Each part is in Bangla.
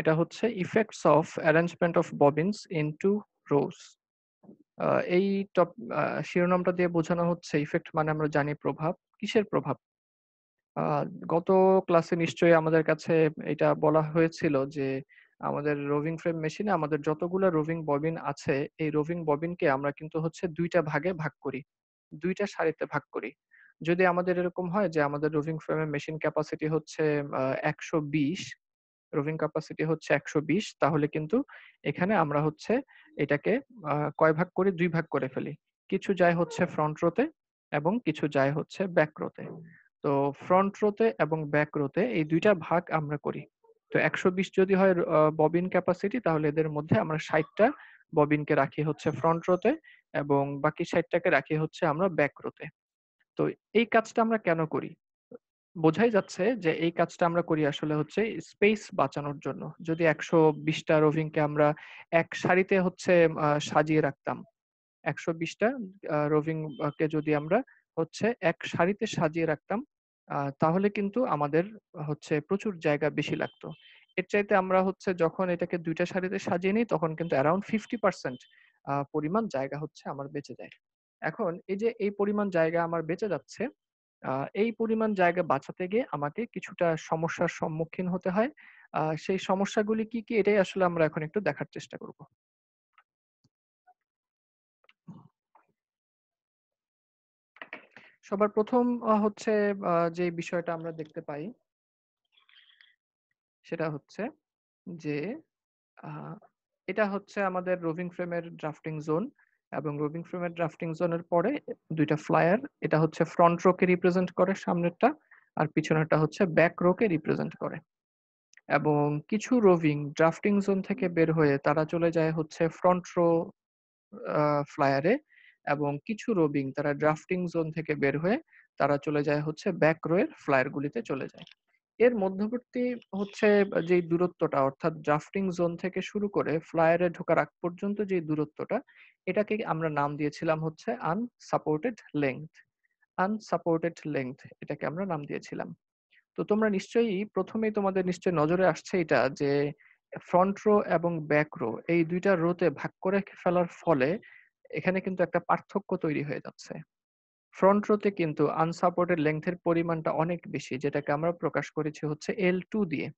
এটা হচ্ছে effects of arrangement of bobbins in two rows এই টপ শিরোনামটা দিয়ে বোঝানো হচ্ছে ইফেক্ট মানে আমরা জানি প্রভাব কিসের প্রভাব গত ক্লাসে নিশ্চয়ই আমাদের কাছে এটা বলা হয়েছিল যে আমাদের রোভিং ফ্রেম মেশিনে আমাদের যতগুলো রোভিং ববিন আছে এই রোভিং ববিনকে আমরা কিন্তু হচ্ছে দুইটা ভাগে ভাগ করি দুইটা সারিতে ভাগ করি যদি আমাদের এরকম হয় যে আমাদের রোভিং ফ্রেমের মেশিন ক্যাপাসিটি হচ্ছে একশো বিশ রুফিং ক্যাপাসিটি হচ্ছে একশো বিশ তাহলে কিন্তু এখানে আমরা হচ্ছে এটাকে কয় ভাগ করে দুই ভাগ করে ফেলি কিছু যায় হচ্ছে ফ্রন্ট রোতে এবং কিছু যায় হচ্ছে ব্যাক রোতে তো ফ্রন্ট রোতে এবং ব্যাক রোতে এই দুইটা ভাগ আমরা করি তো একশো বিশ যদি হয় ববিন ক্যাপাসিটি তাহলে এদের মধ্যে আমরা ষাটটা ববিনকে রাখি হচ্ছে ফ্রন্ট রোতে এবং বাকি ষাটটাকে রাখি হচ্ছে আমরা ব্যাক রোতে তো এই কাজটা আমরা কেন করি বোঝাই যাচ্ছে যে এই কাজটা আমরা করি আসলে হচ্ছে স্পেস বাঁচানোর জন্য যদি একশো বিশটা রোভিংকে আমরা এক সারিতে হচ্ছে সাজিয়ে রাখতাম একশো বিশটা রোভিং কে যদি আমরা হচ্ছে এক সারিতে সাজিয়ে রাখতাম তাহলে কিন্তু আমাদের হচ্ছে প্রচুর জায়গা বেশি লাগতো এর চাইতে আমরা হচ্ছে যখন এটাকে দুইটা সারিতে সাজিয়ে নিই তখন কিন্তু অ্যারাউন্ড ফিফটি পার্সেন্ট পরিমাণ জায়গা হচ্ছে আমার বেঁচে যায় এখন এই যে এই পরিমাণ জায়গা আমার বেঁচে যাচ্ছে এই পরিমাণ জায়গা বাঁচাতে গিয়ে আমাকে কিছুটা সমস্যার সম্মুখীন হতে হয় সেই সমস্যাগুলি কি কি এটাই আসলে আমরা এখন একটু দেখার চেষ্টা করব সবার প্রথম হচ্ছে যে বিষয়টা আমরা দেখতে পাই সেটা হচ্ছে যে এটা হচ্ছে আমাদের রোভিং ফ্রেমের ড্রাফটিং জোন এবং রুবিং ফ্রেমের ড্রাফটিং জোনের পরে দুইটা ফ্লায়ার এটা হচ্ছে ফ্রন্ট রোকে রিপ্রেজেন্ট করে সামনেরটা আর পিছনেরটা হচ্ছে ব্যাক রোকে রিপ্রেজেন্ট করে এবং কিছু রোভিং ড্রাফটিং জোন থেকে বের হয়ে তারা চলে যায় হচ্ছে ফ্রন্ট রো ফ্লায়ারে এবং কিছু রোবিং তারা ড্রাফটিং জোন থেকে বের হয়ে তারা চলে যায় হচ্ছে ব্যাক রোয়ের ফ্লায়ারগুলিতে চলে যায় এর মধ্যবর্তী হচ্ছে যে দূরত্বটা অর্থাৎ ড্রাফটিং জোন থেকে শুরু করে ফ্লায়ারে ঢোকার আগ পর্যন্ত যে দূরত্বটা এটাকে আমরা নাম দিয়েছিলাম হচ্ছে আনসাপোর্টেড লেংথ আনসাপোর্টেড লেংথ এটাকে আমরা নাম দিয়েছিলাম তো তোমরা নিশ্চয়ই প্রথমেই তোমাদের নিশ্চয়ই নজরে আসছে এটা যে ফ্রন্ট রো এবং ব্যাক রো এই দুইটা রোতে ভাগ করে ফেলার ফলে এখানে কিন্তু একটা পার্থক্য তৈরি হয়ে যাচ্ছে ফ্রন্ট রোতে কিন্তু আনসাপোর্টেড লেংথের পরিমাণটা অনেক বেশি যেটাকে আমরা প্রকাশ করেছি হচ্ছে এল টু দিয়ে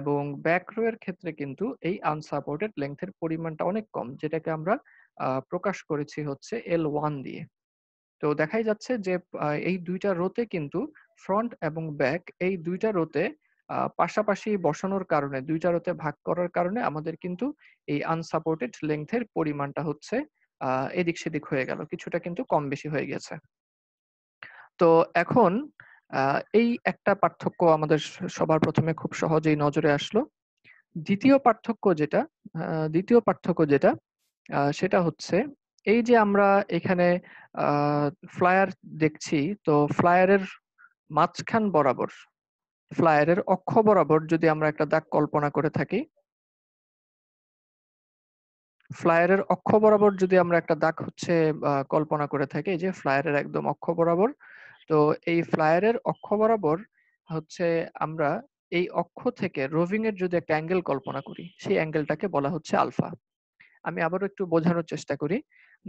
এবং ব্যাক রো এর ক্ষেত্রে কিন্তু এই আনসাপোর্টেড লেংথের পরিমাণটা অনেক কম যেটাকে আমরা প্রকাশ করেছি হচ্ছে এল ওয়ান দিয়ে তো দেখাই যাচ্ছে যে এই দুইটা রোতে কিন্তু ফ্রন্ট এবং ব্যাক এই দুইটা রোতে পাশাপাশি বসানোর কারণে দুইটা রোতে ভাগ করার কারণে আমাদের কিন্তু এই আনসাপোর্টেড লেংথের পরিমাণটা হচ্ছে এদিক সেদিক হয়ে গেল কিছুটা কিন্তু কম বেশি হয়ে গেছে তো এখন এই একটা পার্থক্য আমাদের সবার প্রথমে খুব সহজেই নজরে আসলো দ্বিতীয় পার্থক্য যেটা দ্বিতীয় পার্থক্য যেটা সেটা হচ্ছে এই যে আমরা এখানে ফ্লায়ার দেখছি তো ফ্লায়ারের মাঝখান বরাবর ফ্লায়ারের অক্ষ বরাবর যদি আমরা একটা দাগ কল্পনা করে থাকি ফ্লায়ারের অক্ষ বরাবর যদি আমরা একটা দাগ হচ্ছে কল্পনা করে থাকি যে ফ্লায়ারের একদম অক্ষ বরাবর তো এই ফ্লায়ারের অক্ষ বরাবর হচ্ছে আমরা এই অক্ষ থেকে রোভিং এর যদি একটা অ্যাঙ্গেল কল্পনা করি সেই অ্যাঙ্গেলটাকে বলা হচ্ছে আলফা আমি আবারও একটু বোঝানোর চেষ্টা করি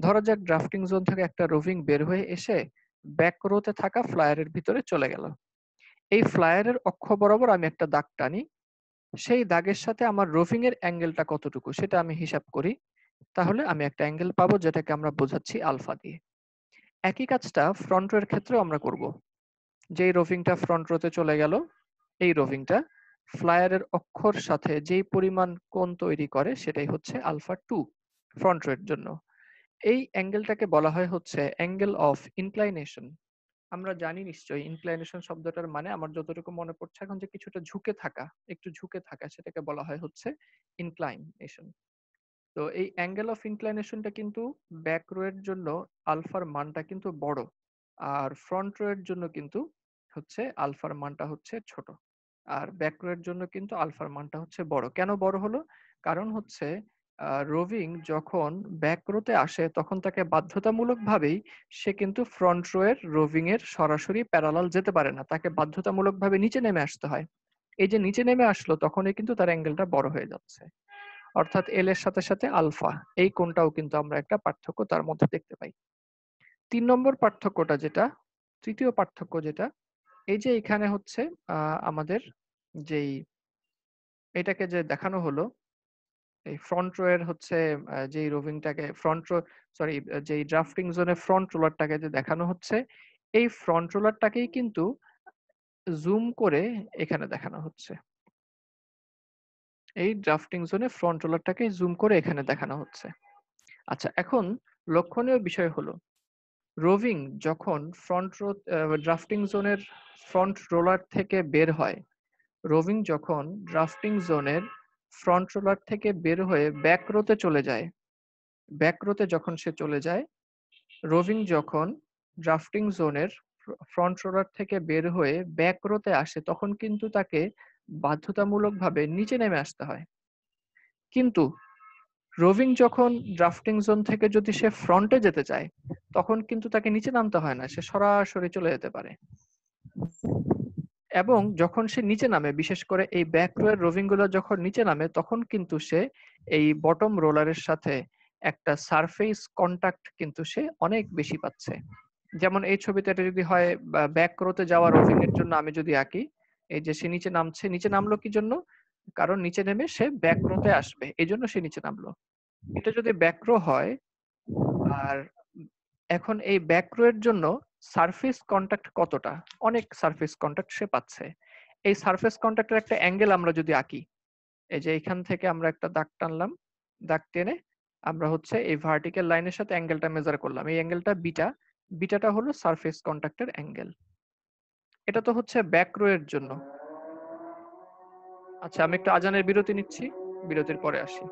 ধরা যাক ড্রাফটিং জোন থেকে একটা রোভিং বের হয়ে এসে ব্যাক রোতে থাকা ফ্লায়ারের ভিতরে চলে গেল এই ফ্লায়ারের অক্ষ বরাবর আমি একটা দাগ টানি সেই দাগের সাথে আমার রোভিং এর অ্যাঙ্গেলটা কতটুকু সেটা আমি হিসাব করি তাহলে আমি একটা অ্যাঙ্গেল পাবো যেটাকে আমরা বোঝাচ্ছি আলফা দিয়ে একই কাজটা ফ্রন্ট রোয়ের ক্ষেত্রেও আমরা করব যেই রোভিংটা ফ্রন্ট রোতে চলে গেল এই রোভিংটা ফ্লায়ারের অক্ষর সাথে যেই পরিমাণ কোণ তৈরি করে সেটাই হচ্ছে আলফা টু ফ্রন্ট রোয়ের জন্য এই অ্যাঙ্গেলটাকে বলা হয় হচ্ছে অ্যাঙ্গেল অফ ইনক্লাইনেশন আমরা জানি নিশ্চয়ই ইনক্লাইনেশন শব্দটার মানে আমার যতটুকু মনে পড়ছে এখন যে কিছুটা ঝুঁকে থাকা একটু ঝুঁকে থাকা সেটাকে বলা হয় হচ্ছে ইনক্লাইনেশন তো এই অ্যাঙ্গেল অফ ইনক্লাইনেশনটা কিন্তু ব্যাক রো এর জন্য আলফার মানটা কিন্তু বড় আর ফ্রন্ট রো এর জন্য কিন্তু হচ্ছে আলফার মানটা হচ্ছে ছোট আর ব্যাক রো এর জন্য কিন্তু আলফার মানটা হচ্ছে বড় কেন বড় হলো কারণ হচ্ছে রোভিং যখন ব্যাক রোতে আসে তখন তাকে বাধ্যতামূলকভাবেই সে কিন্তু ফ্রন্ট রো এর রোভিং এর সরাসরি প্যারালাল যেতে পারে না তাকে বাধ্যতামূলকভাবে নিচে নেমে আসতে হয় এই যে নিচে নেমে আসলো তখনই কিন্তু তার অ্যাঙ্গেলটা বড় হয়ে যাচ্ছে অর্থাৎ এল এর সাথে সাথে আলফা এই কোনটাও কিন্তু আমরা একটা পার্থক্য তার মধ্যে দেখতে পাই তিন নম্বর পার্থক্যটা যেটা তৃতীয় পার্থক্য যেটা এই যে এখানে হচ্ছে আমাদের যেই এটাকে যে দেখানো হলো এই ফ্রন্ট রো এর হচ্ছে যেই রোভিংটাকে ফ্রন্ট রো সরি যেই ড্রাফটিং জোনে ফ্রন্ট রোলারটাকে যে দেখানো হচ্ছে এই ফ্রন্ট রোলারটাকেই কিন্তু জুম করে এখানে দেখানো হচ্ছে এই ড্রাফটিং জোনে ফ্রন্ট রোলারটাকে জুম করে এখানে দেখানো হচ্ছে আচ্ছা এখন লক্ষণীয় বিষয় হলো রোভিং যখন ফ্রন্ট রো ড্রাফটিং জোনের ফ্রন্ট রোলার থেকে বের হয় রোভিং যখন ড্রাফটিং জোনের ফ্রন্ট রোলার থেকে বের হয়ে ব্যাক রোতে চলে যায় ব্যাক রোতে যখন সে চলে যায় রোভিং যখন ড্রাফটিং জোনের ফ্রন্ট রোলার থেকে বের হয়ে ব্যাক রোতে আসে তখন কিন্তু তাকে বাধ্যতামূলকভাবে নিচে নেমে আসতে হয় কিন্তু রোভিং যখন ড্রাফটিং জোন থেকে যদি সে ফ্রন্টে যেতে চায় তখন কিন্তু তাকে নিচে নামতে হয় না সে সরাসরি চলে যেতে পারে এবং যখন সে নিচে নামে বিশেষ করে এই ব্যাক রোয়ের রোভিং গুলো যখন নিচে নামে তখন কিন্তু সে এই বটম রোলারের সাথে একটা সারফেস কন্টাক্ট কিন্তু সে অনেক বেশি পাচ্ছে যেমন এই ছবিতে এটা যদি হয় ব্যাক রোতে যাওয়া রোভিং এর জন্য আমি যদি আঁকি এই যে সে নিচে নামছে নিচে নামলো কি জন্য কারণ নিচে নেমে সে ব্যাকরোতে আসবে এই জন্য সে নিচে নামলো এটা যদি ব্যাকরো হয় আর এখন এই ব্যাকরো এর জন্য সারফেস কন্ট্যাক্ট কতটা অনেক সারফেস কন্ট্যাক্ট সে পাচ্ছে এই সারফেস কন্ট্যাক্টের একটা অ্যাঙ্গেল আমরা যদি আঁকি এই যে এখান থেকে আমরা একটা দাগ টানলাম দাগ টেনে আমরা হচ্ছে এই ভার্টিক্যাল লাইনের সাথে অ্যাঙ্গেলটা মেজার করলাম এই অ্যাঙ্গেলটা বিটা বিটাটা হলো সারফেস কন্ট্যাক্টের অ্যাঙ্গেল এটা তো হচ্ছে ব্যাক এর জন্য আচ্ছা আমি একটু আজানের বিরতি নিচ্ছি বিরতির পরে আসি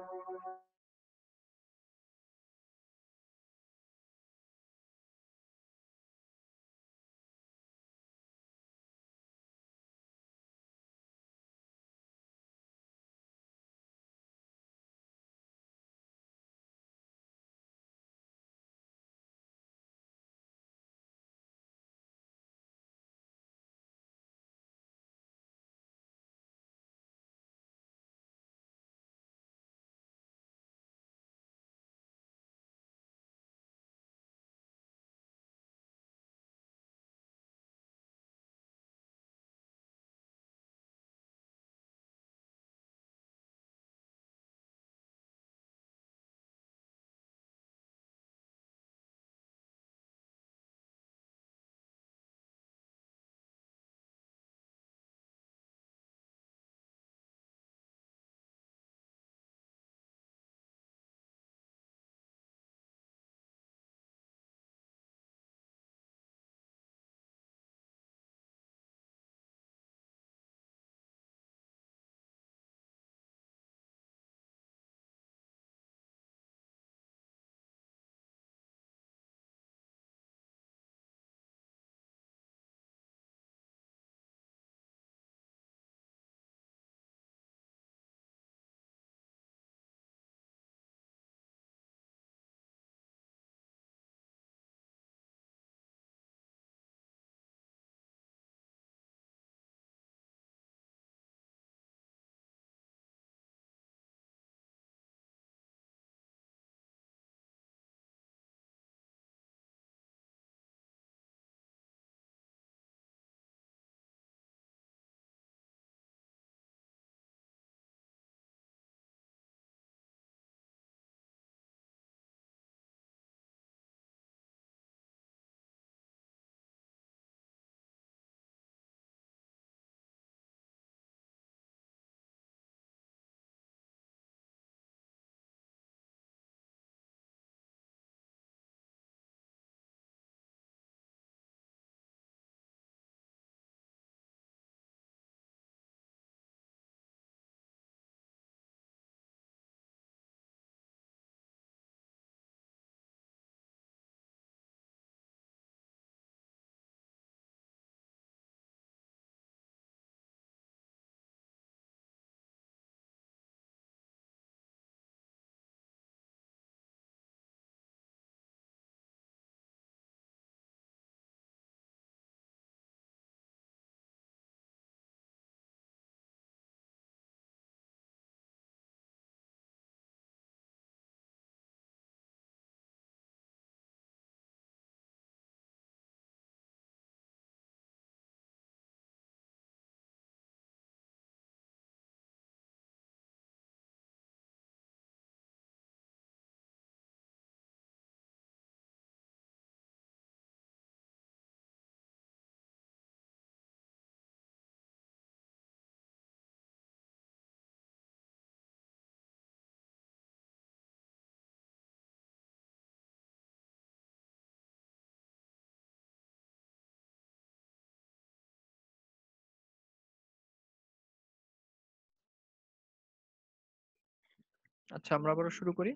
আচ্ছা আমরা আবারও শুরু করি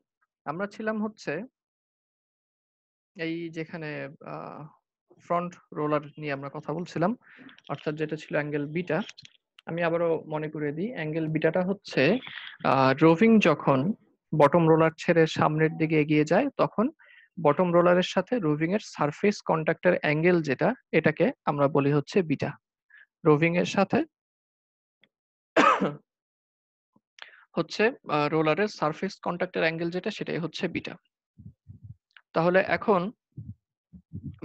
আমরা ছিলাম হচ্ছে এই যেখানে ফ্রন্ট রোলার নিয়ে আমরা কথা বলছিলাম অর্থাৎ যেটা ছিল অ্যাঙ্গেল বিটা আমি আবারও মনে করে দিই অ্যাঙ্গেল বিটাটা হচ্ছে রোভিং যখন বটম রোলার ছেড়ে সামনের দিকে এগিয়ে যায় তখন বটম রোলারের সাথে রোভিং এর সারফেস কন্ট্যাক্টের অ্যাঙ্গেল যেটা এটাকে আমরা বলি হচ্ছে বিটা রোভিং এর সাথে হচ্ছে রোলারের সারফেস কন্ট্যাক্টের অ্যাঙ্গেল যেটা সেটাই হচ্ছে বিটা তাহলে এখন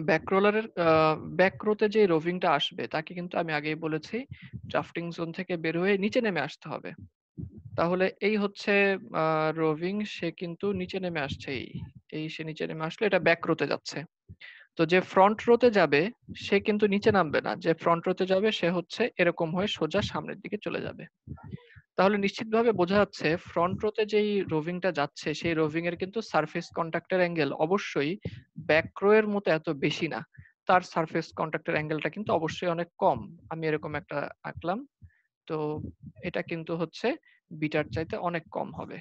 ব্যাক রোলারের ব্যাক রোতে যে রোভিংটা আসবে তাকে কিন্তু আমি আগেই বলেছি ড্রাফটিং জোন থেকে বের হয়ে নিচে নেমে আসতে হবে তাহলে এই হচ্ছে রোভিং সে কিন্তু নিচে নেমে আসছে এই সে নিচে নেমে আসলে এটা ব্যাক রোতে যাচ্ছে তো যে ফ্রন্ট রোতে যাবে সে কিন্তু নিচে নামবে না যে ফ্রন্ট রোতে যাবে সে হচ্ছে এরকম হয়ে সোজা সামনের দিকে চলে যাবে তাহলে নিশ্চিতভাবে বোঝা যাচ্ছে ফ্রন্ট রোতে যেই রোভিংটা যাচ্ছে সেই রোভিং এর কিন্তু সারফেস কন্ট্যাক্টের অ্যাঙ্গেল অবশ্যই ব্যাক রো এর মতো এত বেশি না তার সারফেস কন্ট্যাক্টের অ্যাঙ্গেলটা কিন্তু অবশ্যই অনেক কম আমি এরকম একটা আঁকলাম তো এটা কিন্তু হচ্ছে বিটার চাইতে অনেক কম হবে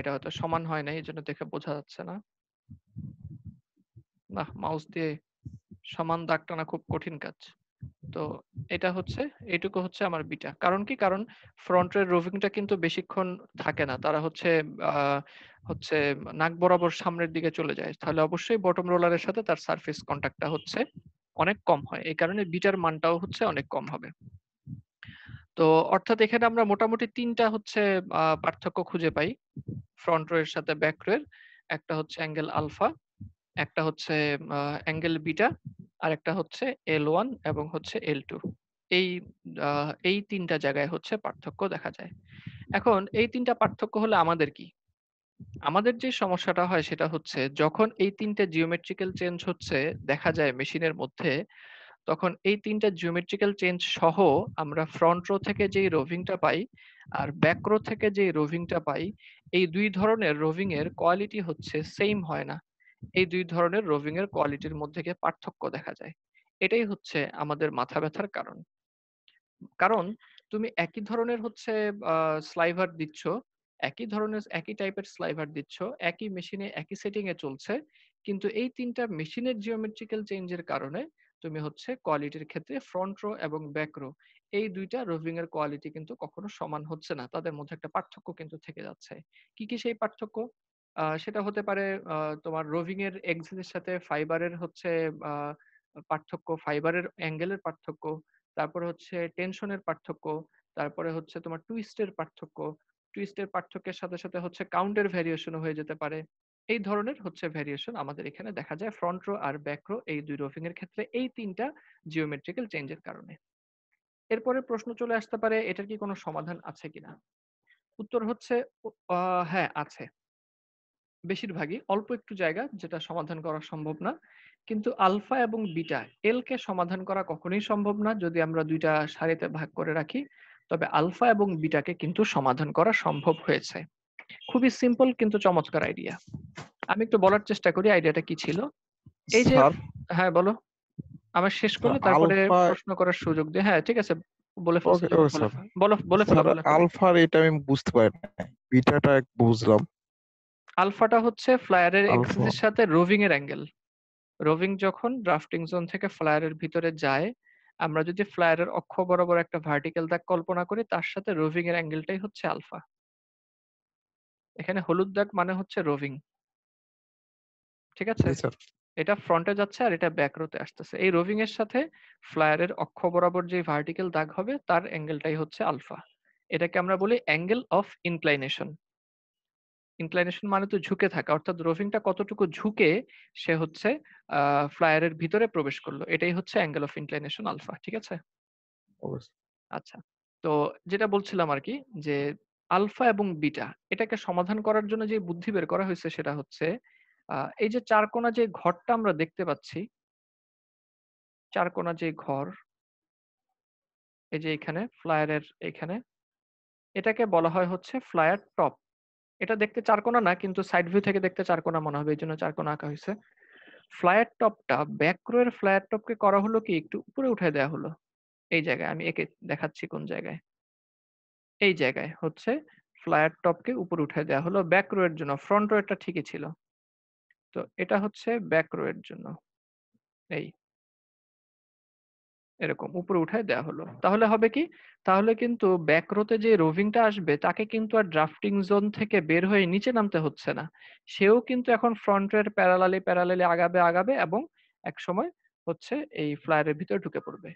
এটা হয়তো সমান হয় না এই জন্য দেখে বোঝা যাচ্ছে না না মাউস দিয়ে সমান দাগ টানা খুব কঠিন কাজ তো এটা হচ্ছে এটুকু হচ্ছে আমার বিটা কারণ কি কারণ ফ্রন্টের রোভিংটা কিন্তু বেশিক্ষণ থাকে না তারা হচ্ছে হচ্ছে নাক বরাবর সামনের দিকে চলে যায় তাহলে অবশ্যই বটম রোলারের সাথে তার সারফেস কন্ট্যাক্টটা হচ্ছে অনেক কম হয় এই কারণে বিটার মানটাও হচ্ছে অনেক কম হবে তো অর্থাৎ এখানে আমরা মোটামুটি তিনটা হচ্ছে পার্থক্য খুঁজে পাই ফ্রন্ট রোয়ের এর সাথে ব্যাক রোয়ের একটা হচ্ছে অ্যাঙ্গেল আলফা একটা হচ্ছে অ্যাঙ্গেল বিটা আরেকটা হচ্ছে এল ওয়ান এবং হচ্ছে এল টু এই এই তিনটা জায়গায় হচ্ছে পার্থক্য দেখা যায় এখন এই তিনটা পার্থক্য হলে আমাদের কি আমাদের যে সমস্যাটা হয় সেটা হচ্ছে যখন এই তিনটে জিওমেট্রিক্যাল চেঞ্জ হচ্ছে দেখা যায় মেশিনের মধ্যে তখন এই তিনটা জিওমেট্রিক্যাল চেঞ্জ সহ আমরা ফ্রন্ট রো থেকে যেই রোভিংটা পাই আর ব্যাক রো থেকে যেই রোভিংটা পাই এই দুই ধরনের রোভিং এর কোয়ালিটি হচ্ছে সেম হয় না এই দুই ধরনের রোভিং এর কোয়ালিটির মধ্যে গিয়ে পার্থক্য দেখা যায় এটাই হচ্ছে আমাদের মাথা ব্যথার কারণ কারণ তুমি একই ধরনের হচ্ছে স্লাইভার দিচ্ছ একই ধরনের একই টাইপের স্লাইভার দিচ্ছ একই মেশিনে একই সেটিং এ চলছে কিন্তু এই তিনটা মেশিনের জিওমেট্রিক্যাল চেঞ্জের কারণে তুমি হচ্ছে কোয়ালিটির ক্ষেত্রে ফ্রন্ট রো এবং ব্যাক রো এই দুইটা রোভিং এর কোয়ালিটি কিন্তু কখনো সমান হচ্ছে না তাদের মধ্যে একটা পার্থক্য কিন্তু থেকে যাচ্ছে কি কি সেই পার্থক্য সেটা হতে পারে আহ, তোমার রোভিং এর এক্সেলের সাথে ফাইবারের হচ্ছে আহ, পার্থক্য, ফাইবারের অ্যাঙ্গেলের পার্থক্য, তারপরে হচ্ছে টেনশনের পার্থক্য, তারপরে হচ্ছে তোমার টুইস্টের পার্থক্য। টুইস্টের পার্থক্যের সাথে, সাথে হচ্ছে কাউন্টের ভ্যারিয়েশনও হয়ে যেতে পারে। এই ধরনের হচ্ছে ভ্যারিয়েশন আমাদের এখানে দেখা যায় ফ্রন্ট রো আর ব্যাক রো এই দুই রোভিং এর ক্ষেত্রে এই তিনটা জিওমেট্রিক্যাল চেঞ্জের কারণে। এরপরে প্রশ্ন চলে আসতে পারে এটার কি কোনো সমাধান আছে কিনা? উত্তর হচ্ছে হ্যাঁ আছে। বেশিরভাগই অল্প একটু জায়গা যেটা সমাধান করা সম্ভব না কিন্তু আলফা এবং বিটা এল কে সমাধান করা কখনোই সম্ভব না যদি আমরা দুইটা সারিতে ভাগ করে রাখি তবে আলফা এবং বিটাকে কিন্তু সমাধান করা সম্ভব হয়েছে খুবই সিম্পল কিন্তু চমৎকার আইডিয়া আমি একটু বলার চেষ্টা করি আইডিয়াটা কি ছিল এই যে হ্যাঁ বলো আমার শেষ করলে তারপরে প্রশ্ন করার সুযোগ দিয়ে হ্যাঁ ঠিক আছে বলে বলো বলে ফেলো আলফার এটা আমি বুঝতে পারি না বিটাটা বুঝলাম আলফাটা হচ্ছে ফ্লায়ারের এক্সিসের সাথে রোভিং এর অ্যাঙ্গেল রোভিং যখন ড্রাফটিং জোন থেকে ফ্লায়ারের ভিতরে যায় আমরা যদি ফ্লায়ারের অক্ষ বরাবর একটা ভার্টিক্যাল দাগ কল্পনা করি তার সাথে রোভিং এর অ্যাঙ্গেলটাই হচ্ছে আলফা এখানে হলুদ দাগ মানে হচ্ছে রোভিং ঠিক আছে এটা ফ্রন্টে যাচ্ছে আর এটা ব্যাক রোতে আসতেছে এই রোভিং এর সাথে ফ্লায়ারের অক্ষ বরাবর যে ভার্টিক্যাল দাগ হবে তার অ্যাঙ্গেলটাই হচ্ছে আলফা এটাকে আমরা বলি অ্যাঙ্গেল অফ ইনক্লাইনেশন ইনক্লাইনেশন মানে তো ঝুঁকে থাকা অর্থাৎ রোভিংটা কতটুকু ঝুঁকে সে হচ্ছে ফ্লায়ারের ভিতরে প্রবেশ করলো এটাই হচ্ছে অ্যাঙ্গেল অফ ইনক্লাইনেশন আলফা ঠিক আছে আচ্ছা তো যেটা বলছিলাম আর কি যে আলফা এবং বিটা এটাকে সমাধান করার জন্য যে বুদ্ধি বের করা হয়েছে সেটা হচ্ছে এই যে চারকোনা যে ঘরটা আমরা দেখতে পাচ্ছি চারকোনা যে ঘর এই যে এখানে ফ্লায়ারের এখানে এটাকে বলা হয় হচ্ছে ফ্লায়ার টপ এটা দেখতে চারকোনা না কিন্তু সাইড ভিউ থেকে দেখতে চারকোনা মনে হবে এই জন্য চারকোনা আঁকা হয়েছে ফ্ল্যাট টপটা ব্যাকরো এর ফ্ল্যাট টপকে করা হলো কি একটু উপরে উঠে দেওয়া হলো এই জায়গায় আমি একে দেখাচ্ছি কোন জায়গায় এই জায়গায় হচ্ছে ফ্ল্যাট টপকে উপরে উঠে দেওয়া হলো ব্যাক রো এর জন্য ফ্রন্ট রো এটা ঠিকই ছিল তো এটা হচ্ছে ব্যাক রো এর জন্য এই এরকম উপরে উঠায় দেওয়া হলো তাহলে হবে কি তাহলে কিন্তু ব্যাকরোতে যে রোভিংটা আসবে তাকে কিন্তু আর ড্রাফটিং জোন থেকে বের হয়ে নিচে নামতে হচ্ছে না সেও কিন্তু এখন ফ্রন্টের প্যারালালি প্যারালালি আগাবে আগাবে এবং এক সময় হচ্ছে এই ফ্লায়ারের ভিতরে ঢুকে পড়বে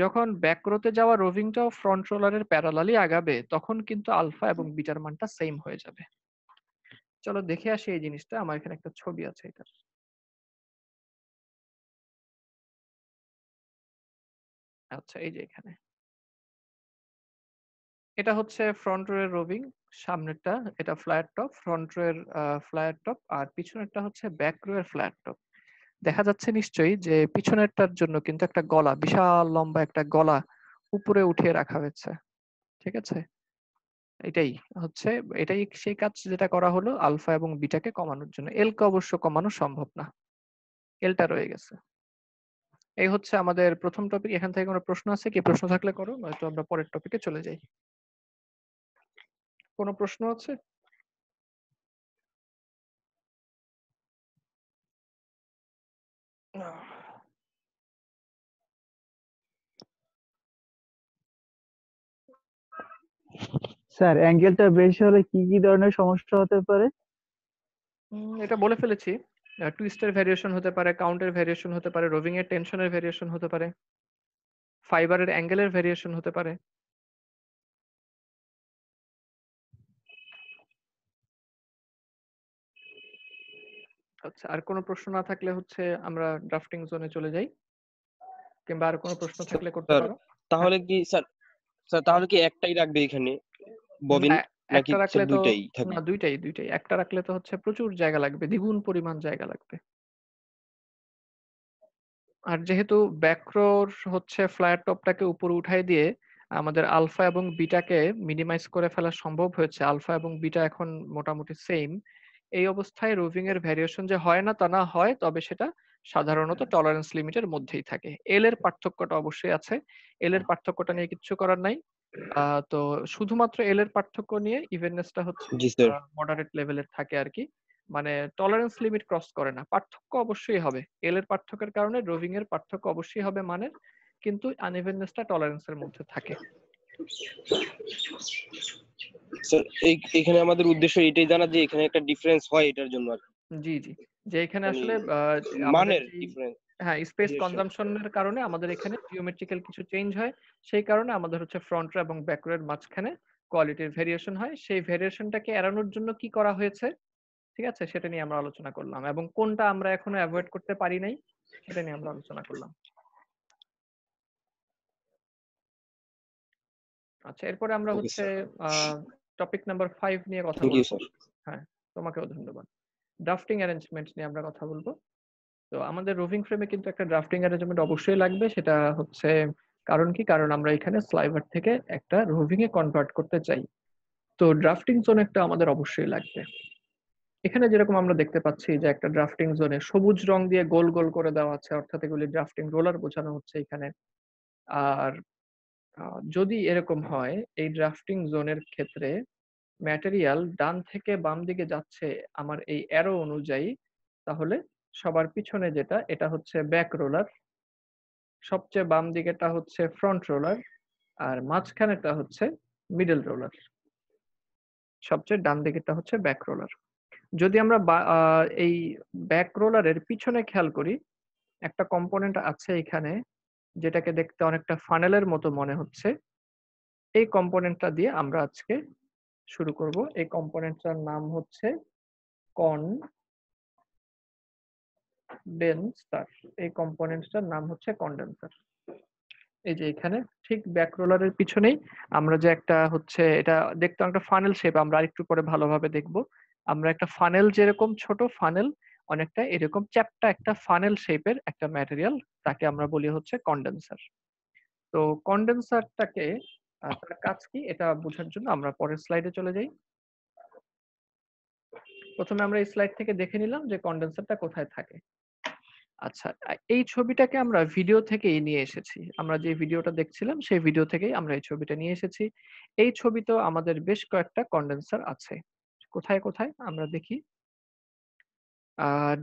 যখন ব্যাকরোতে যাওয়া রোভিংটাও ফ্রন্ট রোলারের প্যারালালি আগাবে তখন কিন্তু আলফা এবং বিটার মানটা সেম হয়ে যাবে চলো দেখে আসি এই জিনিসটা আমার এখানে একটা ছবি আছে এটা আচ্ছা এই যে এখানে এটা হচ্ছে ফ্রন্ট রোয়ের রোভিং সামনেরটা এটা ফ্ল্যাট টপ ফ্রন্ট রোয়ের ফ্ল্যাট টপ আর পিছনেরটা হচ্ছে ব্যাক রোয়ের ফ্ল্যাট টপ দেখা যাচ্ছে নিশ্চয়ই যে পিছনেরটার জন্য কিন্তু একটা গলা বিশাল লম্বা একটা গলা উপরে উঠিয়ে রাখা হয়েছে ঠিক আছে এটাই হচ্ছে এটাই সেই কাজ যেটা করা হলো আলফা এবং বিটাকে কমানোর জন্য এলকে অবশ্য কমানো সম্ভব না এলটা রয়ে গেছে এই হচ্ছে আমাদের প্রথম টপিক এখান থেকে কোনো প্রশ্ন আছে কি প্রশ্ন থাকলে করো নয়তো আমরা পরের টপিকে চলে যাই কোনো প্রশ্ন আছে স্যার অ্যাঙ্গেলটা বেশি হলে কি কি ধরনের সমস্যা হতে পারে এটা বলে ফেলেছি টুইস্টের ভ্যারিয়েশন হতে পারে কাউন্টের ভ্যারিয়েশন হতে পারে রোভিং এর টেনশনের ভ্যারিয়েশন হতে পারে ফাইবারের অ্যাঙ্গেলের ভ্যারিয়েশন হতে পারে আচ্ছা আর কোনো প্রশ্ন না থাকলে হচ্ছে আমরা ড্রাফটিং জোনে চলে যাই কিংবা আর কোনো প্রশ্ন থাকলে করতে পারো তাহলে কি স্যার স্যার তাহলে কি একটাই রাখবে এখানে ববিন হ্যাঁ, একটা রাখলে তো দুইটাই না দুইটাই দুইটাই একটা রাখলে তো হচ্ছে প্রচুর জায়গা লাগবে দ্বিগুণ পরিমাণ জায়গা লাগবে আর যেহেতু ব্যাকরোর হচ্ছে ফ্লায়ার টপটাকে উপরে উঠাই দিয়ে আমাদের আলফা এবং বিটাকে মিনিমাইজ করে ফেলা সম্ভব হয়েছে আলফা এবং বিটা এখন মোটামুটি সেম এই অবস্থায় রোভিং এর ভ্যারিয়েশন যে হয় না তা না হয় তবে সেটা সাধারণত টলারেন্স হ্যাঁ। লিমিটের মধ্যেই থাকে এল এর পার্থক্যটা অবশ্যই আছে এল এর হ্যাঁ। পার্থক্যটা নিয়ে কিচ্ছু করার নাই তো শুধুমাত্র এল এর পার্থক্য নিয়ে ইভেননেসটা হচ্ছে মডারেট লেভেলের থাকে আর কি মানে টলারেন্স লিমিট ক্রস করে না পার্থক্য অবশ্যই হবে এল এর পার্থক্যের কারণে ড্রোভিং এর পার্থক্য অবশ্যই হবে মানে কিন্তু আনইভেননেসটা টলারেন্সের মধ্যে থাকে স্যার এখানে আমাদের উদ্দেশ্য এটাই জানা যে এখানে একটা ডিফারেন্স হয় এটার জন্য আর জি জি যে এখানে মানে আসলে মানের ডিফারেন্স হ্যাঁ স্পেস কনজাম্পশনের কারণে আমাদের এখানে জিওমেট্রিক্যাল কিছু চেঞ্জ হয় সেই কারণে আমাদের হচ্ছে ফ্রন্ট এবং ব্যাকরের মাঝখানে কোয়ালিটির ভেরিয়েশন হয় সেই ভেরিয়েশনটাকে এড়ানোর জন্য কি করা হয়েছে ঠিক আছে সেটা নিয়ে আমরা আলোচনা করলাম এবং কোনটা আমরা এখনো অ্যাভয়েড করতে পারি নাই সেটা নিয়ে আমরা আলোচনা করলাম আচ্ছা এরপরে আমরা হচ্ছে টপিক নাম্বার ফাইভ নিয়ে কথা বলবো হ্যাঁ তোমাকেও ধন্যবাদ ড্রাফটিং অ্যারেঞ্জমেন্ট নিয়ে আমরা কথা বলবো তো আমাদের রুভিং ফ্রেমে কিন্তু একটা ড্রাফটিং অ্যারেঞ্জমেন্ট অবশ্যই লাগবে সেটা হচ্ছে কারণ কি কারণ আমরা এখানে স্লাইভার থেকে একটা রুভিং এ কনভার্ট করতে চাই তো ড্রাফটিং জোন একটা আমাদের অবশ্যই লাগবে এখানে যেরকম আমরা দেখতে পাচ্ছি যে একটা ড্রাফটিং জোনে সবুজ রং দিয়ে গোল গোল করে দেওয়া আছে অর্থাৎ এগুলি ড্রাফটিং রোলার বোঝানো হচ্ছে এখানে আর যদি এরকম হয় এই ড্রাফটিং জোনের ক্ষেত্রে ম্যাটেরিয়াল ডান থেকে বাম দিকে যাচ্ছে আমার এই অ্যারো অনুযায়ী তাহলে সবার পিছনে যেটা এটা হচ্ছে ব্যাক রোলার সবচেয়ে বাম দিকেটা হচ্ছে ফ্রন্ট রোলার আর মাঝখানেটা হচ্ছে মিডল রোলার সবচেয়ে ডান দিকেটা হচ্ছে ব্যাক রোলার যদি আমরা এই ব্যাক রোলারের পিছনে খেয়াল করি একটা কম্পোনেন্ট আছে এখানে যেটাকে দেখতে অনেকটা ফানেলের মতো মনে হচ্ছে এই কম্পোনেন্টটা দিয়ে আমরা আজকে শুরু করব এই কম্পোনেন্টটার নাম হচ্ছে কন ডেন্স তার এই কম্পোনেন্টটার নাম হচ্ছে কন্ডেন্সার এই যে এখানে ঠিক ব্যাক রোলারের পিছনেই আমরা যে একটা হচ্ছে এটা দেখতে একটা ফানেল শেপ আমরা আরেকটু পরে ভালোভাবে দেখব আমরা একটা ফানেল যেরকম ছোট ফানেল অনেকটা এরকম চ্যাপটা একটা ফানেল শেপের একটা ম্যাটেরিয়াল তাকে আমরা বলি হচ্ছে কন্ডেন্সার তো কন্ডেন্সারটাকে তার কাজ কি এটা বোঝার জন্য আমরা পরের স্লাইডে চলে যাই প্রথমে আমরা এই স্লাইড থেকে দেখে নিলাম যে কন্ডেন্সারটা কোথায় থাকে আচ্ছা এই ছবিটাকে আমরা ভিডিও থেকেই নিয়ে এসেছি আমরা যে ভিডিওটা দেখছিলাম সেই ভিডিও থেকেই আমরা এই ছবিটা নিয়ে এসেছি এই ছবিতেও আমাদের বেশ কয়েকটা কন্ডেন্সার আছে কোথায় কোথায় আমরা দেখি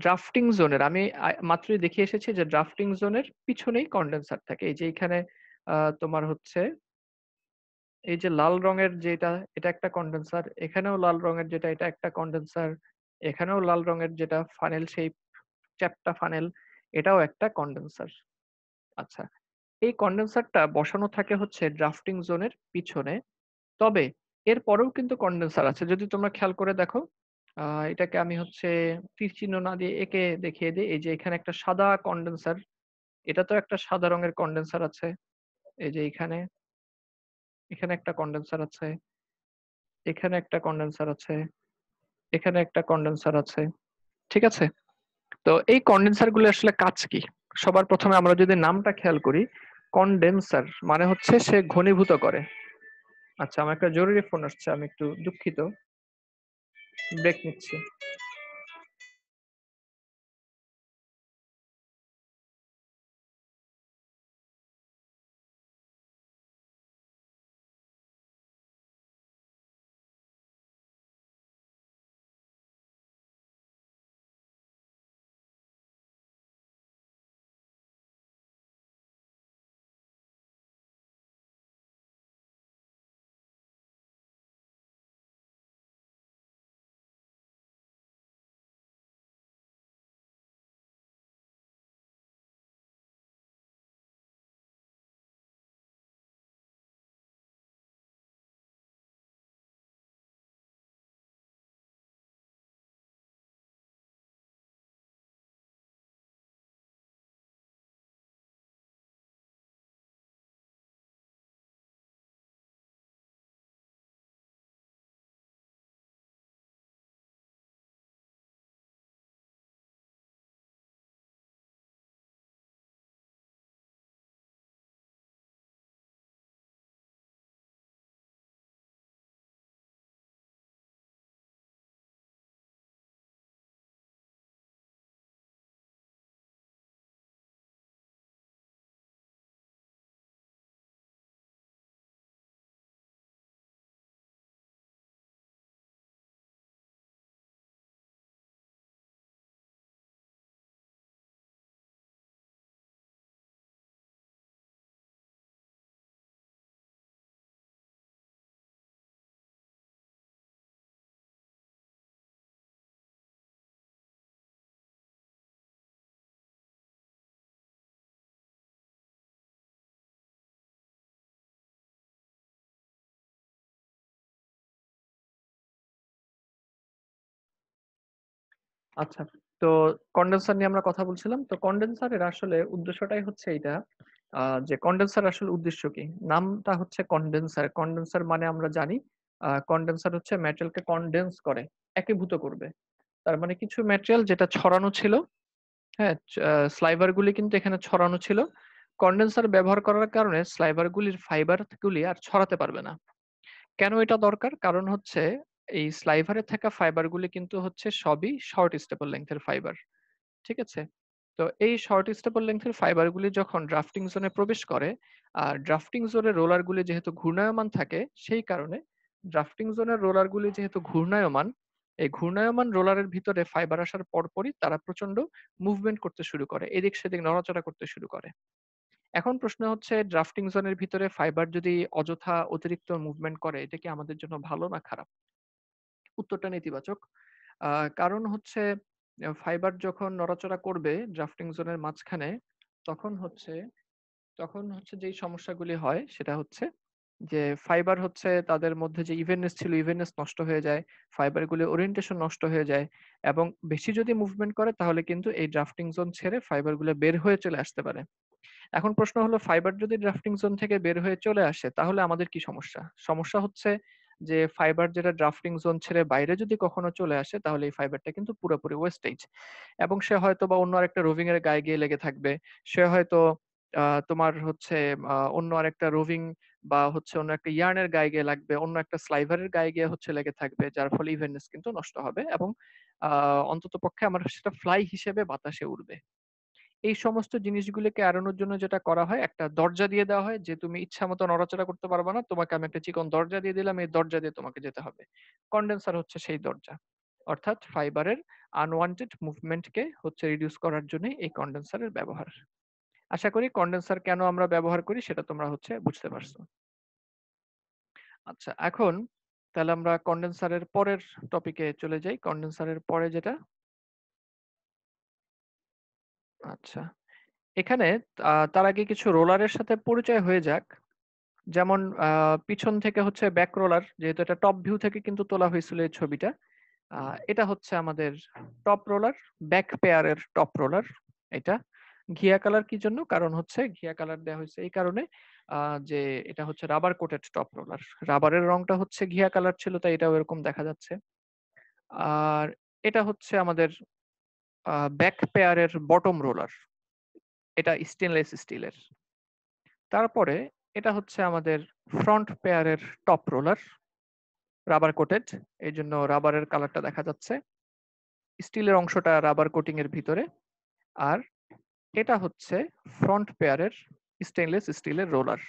ড্রাফটিং জোনের আমি মাত্রই দেখে এসেছি যে ড্রাফটিং জোনের পিছনেই কন্ডেন্সার থাকে এই যে এখানে তোমার হচ্ছে এই যে লাল রঙের যেটা এটা একটা কন্ডেন্সার এখানেও লাল রঙের যেটা এটা একটা কন্ডেন্সার এখানেও লাল রঙের যেটা ফানেল শেপ চ্যাপটা ফানেল এটাও একটা কন্ডেন্সার আচ্ছা এই কন্ডেন্সারটা বসানো থাকে হচ্ছে ড্রাফটিং জোনের পিছনে তবে এর পরেও কিন্তু কন্ডেন্সার আছে যদি তোমরা খেয়াল করে দেখো এটাকে আমি হচ্ছে তীর চিহ্ন না দিয়ে একে দেখিয়ে দিই এই যে এখানে একটা সাদা কন্ডেন্সার এটা তো একটা সাদা রঙের কন্ডেন্সার আছে এই যে এখানে এখানে একটা কন্ডেন্সার আছে এখানে একটা কন্ডেন্সার আছে এখানে একটা কন্ডেন্সার আছে ঠিক আছে তো এই কন্ডেন্সার গুলো আসলে কাজ কি সবার প্রথমে আমরা যদি নামটা খেয়াল করি কন্ডেন্সার মানে হচ্ছে সে ঘনীভূত করে আচ্ছা আমার একটা জরুরি ফোন আসছে আমি একটু দুঃখিত ব্রেক নিচ্ছি আচ্ছা তো কন্ডেন্সার নিয়ে আমরা কথা বলছিলাম তো কন্ডেন্সারের আসলে উদ্দেশ্যটাই হচ্ছে এটা যে কন্ডেন্সার আসলে উদ্দেশ্য কি নামটা হচ্ছে কন্ডেন্সার কন্ডেন্সার মানে আমরা জানি কন্ডেন্সার হচ্ছে ম্যাটেরিয়ালকে কন্ডেন্স করে একীভূত করবে তার মানে কিছু ম্যাটেরিয়াল যেটা ছড়ানো ছিল হ্যাঁ স্লাইবারগুলি কিন্তু এখানে ছড়ানো ছিল কন্ডেন্সার ব্যবহার করার কারণে ফাইবার ফাইবারগুলি আর ছড়াতে পারবে না কেন এটা দরকার কারণ হচ্ছে এই স্লাইভারে থাকা ফাইবারগুলি কিন্তু হচ্ছে সবই শর্ট স্টেপল লেংথের ফাইবার ঠিক আছে তো এই শর্ট স্টেপল লেংথের ফাইবারগুলি যখন ড্রাফটিং জোনে প্রবেশ করে আর ড্রাফটিং জোনের রোলারগুলি যেহেতু ঘূর্ণায়মান থাকে সেই কারণে ড্রাফটিং জোনের রোলারগুলি যেহেতু ঘূর্ণায়মান এই ঘূর্ণায়মান রোলারের ভিতরে ফাইবার আসার পরপরই তারা প্রচন্ড মুভমেন্ট করতে শুরু করে এদিক সেদিক নড়াচড়া করতে শুরু করে এখন প্রশ্ন হচ্ছে ড্রাফটিং জোনের ভিতরে ফাইবার যদি অযথা অতিরিক্ত মুভমেন্ট করে এটা কি আমাদের জন্য ভালো না খারাপ উত্তরটা নেতিবাচক কারণ হচ্ছে ফাইবার যখন নড়াচড়া করবে ড্রাফটিং জোনের মাঝখানে তখন হচ্ছে তখন হচ্ছে যেই সমস্যাগুলি হয় সেটা হচ্ছে যে ফাইবার হচ্ছে তাদের মধ্যে যে ইভেননেস ছিল ইভেননেস নষ্ট হয়ে যায় ফাইবারগুলি ওরিয়েন্টেশন নষ্ট হয়ে যায় এবং বেশি যদি মুভমেন্ট করে তাহলে কিন্তু এই ড্রাফটিং জোন ছেড়ে ফাইবারগুলো বের হয়ে চলে আসতে পারে এখন প্রশ্ন হলো ফাইবার যদি ড্রাফটিং জোন থেকে বের হয়ে চলে আসে তাহলে আমাদের কি সমস্যা সমস্যা হচ্ছে যে ফাইবার যেটা ড্রাফটিং জোন ছেড়ে বাইরে যদি কখনো চলে আসে তাহলে এই ফাইবারটা কিন্তু পুরোপুরি ওয়েস্টেজ এবং সে হয়তো বা অন্য আরেকটা রুভিং এর গায়ে গিয়ে লেগে থাকবে সে হয়তো তোমার হচ্ছে অন্য আরেকটা রুভিং বা হচ্ছে অন্য একটা ইয়ার্নের গায়ে গিয়ে লাগবে অন্য একটা স্লাইভারের গায়ে গিয়ে হচ্ছে লেগে থাকবে যার ফলে ইভেননেস কিন্তু নষ্ট হবে এবং অন্তত পক্ষে আমার সেটা ফ্লাই হিসেবে বাতাসে উড়বে এই সমস্ত জিনিসগুলোকে এড়ানোর জন্য যেটা করা হয় একটা দরজা দিয়ে দেওয়া হয় যে তুমি ইচ্ছা মতো নড়াচড়া করতে পারবে না তোমাকে আমি একটা চিকন দরজা দিয়ে দিলাম এই দরজা দিয়ে তোমাকে যেতে হবে কন্ডেন্সার হচ্ছে সেই দরজা অর্থাৎ ফাইবারের আনওয়ান্টেড মুভমেন্টকে হচ্ছে রিডিউস করার জন্য এই কন্ডেন্সারের ব্যবহার আশা করি কন্ডেন্সার কেন আমরা ব্যবহার করি সেটা তোমরা হচ্ছে বুঝতে পারছো আচ্ছা এখন তাহলে আমরা কন্ডেন্সারের পরের টপিকে চলে যাই কন্ডেন্সারের পরে যেটা আচ্ছা এখানে তার আগে কিছু রোলারের সাথে পরিচয় হয়ে যাক যেমন পিছন থেকে হচ্ছে ব্যাক রোলার যেহেতু এটা টপ ভিউ থেকে কিন্তু তোলা হয়েছিল এই ছবিটা এটা হচ্ছে আমাদের টপ রোলার ব্যাক পেয়ারের টপ রোলার এটা ঘিয়া কালার কি জন্য কারণ হচ্ছে ঘিয়া কালার দেওয়া হয়েছে এই কারণে যে এটা হচ্ছে রাবার কোটেড টপ রোলার রাবারের রংটা হচ্ছে ঘিয়া কালার ছিল তাই এটাও এরকম দেখা যাচ্ছে আর এটা হচ্ছে আমাদের ব্যাক পেয়ারের বটম রোলার এটা স্টেনলেস স্টিলের তারপরে এটা হচ্ছে আমাদের ফ্রন্ট পেয়ারের টপ রোলার রাবার কোটেড এই জন্য রাবারের কালারটা দেখা যাচ্ছে স্টিলের অংশটা রাবার কোটিং এর ভিতরে আর এটা হচ্ছে ফ্রন্ট পেয়ারের স্টেনলেস স্টিলের রোলার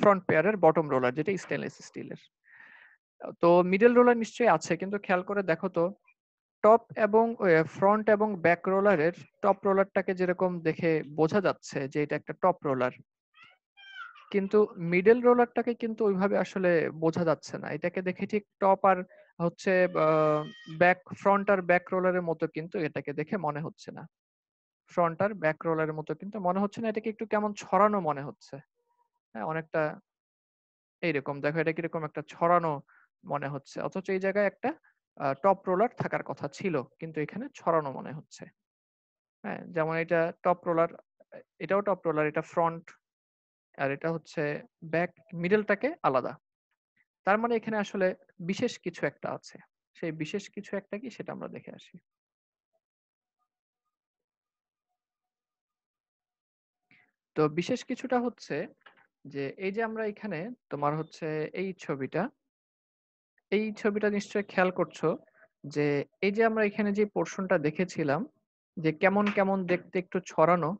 ফ্রন্ট পেয়ারের বটম রোলার যেটা স্টেনলেস স্টিলের তো মিডল রোলার নিশ্চয়ই আছে কিন্তু খেয়াল করে দেখো তো টপ এবং ফ্রন্ট এবং ব্যাক রোলারের টপ রোলারটাকে যেরকম দেখে বোঝা যাচ্ছে যে এটা একটা টপ রোলার কিন্তু মিডল রোলারটাকে কিন্তু ওইভাবে আসলে বোঝা যাচ্ছে না এটাকে দেখে ঠিক টপ আর হচ্ছে ব্যাক ফ্রন্ট আর ব্যাক রোলারের মতো কিন্তু এটাকে দেখে মনে হচ্ছে না ফ্রন্ট আর ব্যাক রোলারের মতো কিন্তু মনে হচ্ছে না এটাকে একটু কেমন ছড়ানো মনে হচ্ছে হ্যাঁ অনেকটা এইরকম দেখো এটা কিরকম একটা ছড়ানো মনে হচ্ছে অথচ এই জায়গায় একটা টপ রোলার থাকার কথা ছিল কিন্তু এখানে ছড়ানো মনে হচ্ছে হ্যাঁ যেমন এটা টপ রোলার এটাও টপ রোলার এটা ফ্রন্ট আর এটা হচ্ছে ব্যাক মিডলটাকে আলাদা তার মানে এখানে আসলে বিশেষ কিছু একটা আছে সেই বিশেষ কিছু একটা কি সেটা আমরা দেখে আসি তো বিশেষ কিছুটা হচ্ছে যে এই যে আমরা এখানে তোমার হচ্ছে এই ছবিটা এই ছবিটা নিশ্চয়ই খেয়াল করছো যে এই যে আমরা এখানে যে পোর্শনটা দেখেছিলাম যে কেমন কেমন দেখতে একটু ছড়ানো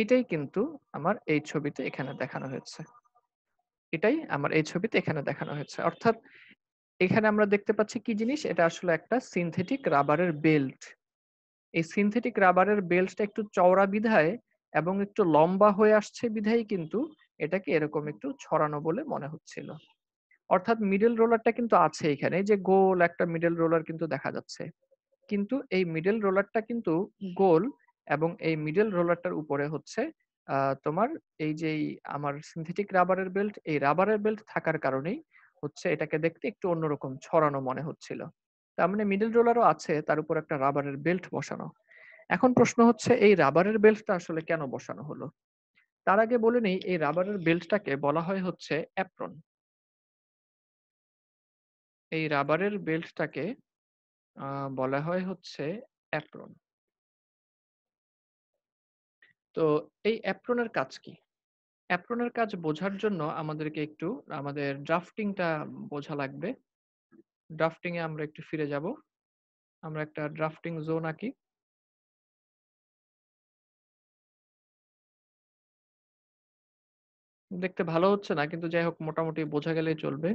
এটাই কিন্তু আমার এই ছবিতে এখানে দেখানো হয়েছে এটাই আমার এই ছবিতে এখানে দেখানো হয়েছে অর্থাৎ এখানে আমরা দেখতে পাচ্ছি কি জিনিস এটা আসলে একটা সিনথেটিক রাবারের বেল্ট এই সিনথেটিক রাবারের বেল্টটা একটু চওড়া বিধায় এবং একটু লম্বা হয়ে আসছে বিধায়ী কিন্তু এটাকে এরকম একটু ছড়ানো বলে মনে হচ্ছিল অর্থাৎ মিডল রোলারটা কিন্তু আছে এখানে যে গোল একটা মিডল রোলার কিন্তু দেখা যাচ্ছে কিন্তু এই মিডল রোলারটা কিন্তু গোল এবং এই মিডল রোলারটার উপরে হচ্ছে তোমার এই যে আমার সিনথেটিক রাবারের বেল্ট এই রাবারের বেল্ট থাকার কারণেই হচ্ছে এটাকে দেখতে একটু অন্যরকম ছড়ানো মনে হচ্ছিল তার মানে মিডল রোলারও আছে তার উপর একটা রাবারের বেল্ট বসানো এখন প্রশ্ন হচ্ছে এই রাবারের বেল্টটা আসলে কেন বসানো হলো তার আগে বলে নেই এই রাবারের বেল্টটাকে বলা হয় হচ্ছে অ্যাপ্রন এই রাবারের বেল্টটাকে বলা হয় হচ্ছে অ্যাপ্রন তো এই অ্যাপ্রনের কাজ কি অ্যাপ্রনের কাজ বোঝার জন্য আমাদেরকে একটু আমাদের ড্রাফটিংটা বোঝা লাগবে ড্রাফটিংয়ে আমরা একটু ফিরে যাব আমরা একটা ড্রাফটিং জোন আঁকি দেখতে ভালো হচ্ছে না কিন্তু যাই হোক মোটামুটি বোঝা গেলেই চলবে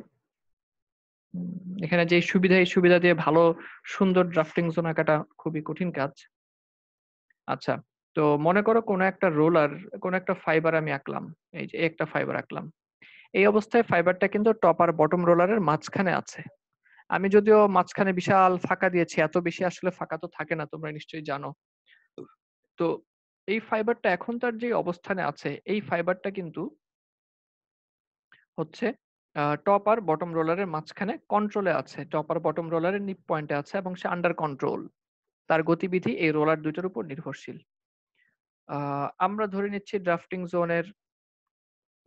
এখানে যে সুবিধা এই সুবিধা দিয়ে ভালো সুন্দর ড্রাফটিং জোন আঁকাটা খুবই কঠিন কাজ আচ্ছা তো মনে করো কোনো একটা রোলার কোনো একটা ফাইবার আমি আঁকলাম এই যে একটা ফাইবার আঁকলাম এই অবস্থায় ফাইবারটা কিন্তু টপ আর বটম রোলারের মাঝখানে আছে আমি যদিও মাঝখানে বিশাল ফাঁকা দিয়েছি এত বেশি আসলে ফাঁকা তো থাকে না তোমরা নিশ্চয়ই জানো তো এই ফাইবারটা এখন তার যে অবস্থানে আছে এই ফাইবারটা কিন্তু হচ্ছে টপ আর বটম রোলারের মাঝখানে কন্ট্রোলে আছে টপ আর বটম রোলারের নিপ পয়েন্টে আছে এবং সে আন্ডার কন্ট্রোল তার গতিবিধি এই রোলার দুইটার উপর নির্ভরশীল আমরা ধরে নিচ্ছি ড্রাফটিং জোনের